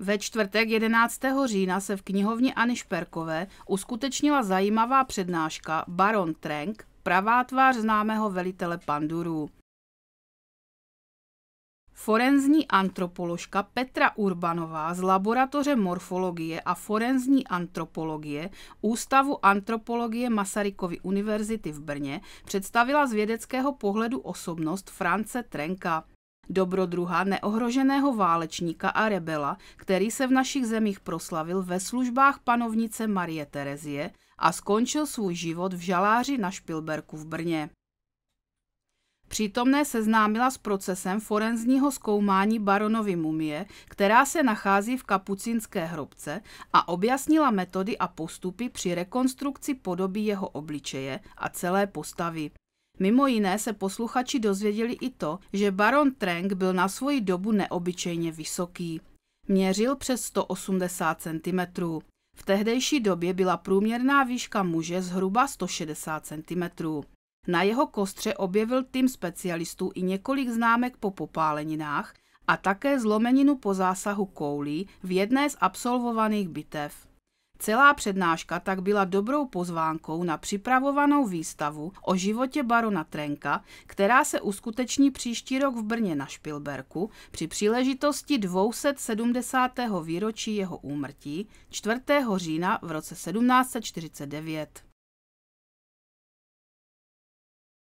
Ve čtvrtek 11. října se v knihovně Ani Šperkové uskutečnila zajímavá přednáška Baron Trenk, pravá tvář známého velitele pandurů. Forenzní antropoložka Petra Urbanová z Laboratoře morfologie a forenzní antropologie Ústavu antropologie Masarykovy univerzity v Brně představila z vědeckého pohledu osobnost France Trenka dobrodruha, neohroženého válečníka a rebela, který se v našich zemích proslavil ve službách panovnice Marie Terezie a skončil svůj život v žaláři na Špilberku v Brně. Přítomné seznámila s procesem forenzního zkoumání baronovy mumie, která se nachází v kapucínské hrobce a objasnila metody a postupy při rekonstrukci podoby jeho obličeje a celé postavy. Mimo jiné se posluchači dozvěděli i to, že baron Trenk byl na svoji dobu neobyčejně vysoký. Měřil přes 180 cm. V tehdejší době byla průměrná výška muže zhruba 160 cm. Na jeho kostře objevil tým specialistů i několik známek po popáleninách a také zlomeninu po zásahu koulí v jedné z absolvovaných bitev. Celá přednáška tak byla dobrou pozvánkou na připravovanou výstavu o životě barona Trenka, která se uskuteční příští rok v Brně na Špilberku při příležitosti 270. výročí jeho úmrtí 4. října v roce 1749.